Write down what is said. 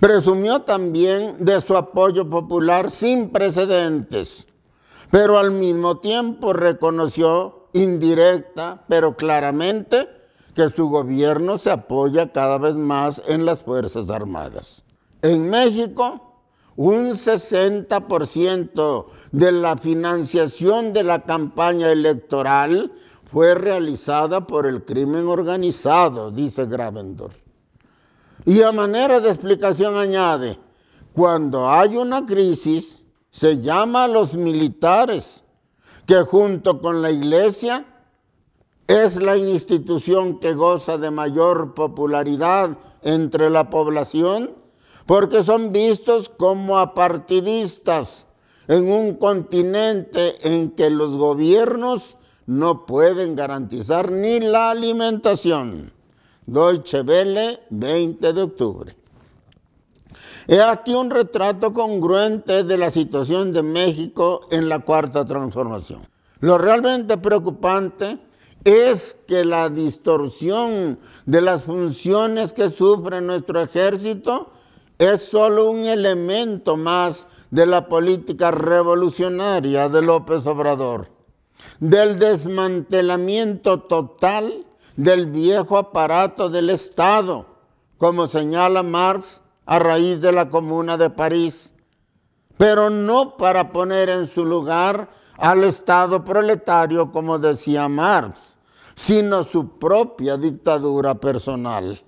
Presumió también de su apoyo popular sin precedentes, pero al mismo tiempo reconoció indirecta, pero claramente, que su gobierno se apoya cada vez más en las Fuerzas Armadas. En México, un 60% de la financiación de la campaña electoral fue realizada por el crimen organizado, dice Gravendor. Y a manera de explicación añade, cuando hay una crisis, se llama a los militares, que junto con la iglesia es la institución que goza de mayor popularidad entre la población, porque son vistos como apartidistas en un continente en que los gobiernos no pueden garantizar ni la alimentación. Deutsche Welle, 20 de octubre. He aquí un retrato congruente de la situación de México en la cuarta transformación. Lo realmente preocupante es que la distorsión de las funciones que sufre nuestro ejército es solo un elemento más de la política revolucionaria de López Obrador, del desmantelamiento total del viejo aparato del Estado, como señala Marx a raíz de la Comuna de París, pero no para poner en su lugar al Estado proletario, como decía Marx, sino su propia dictadura personal.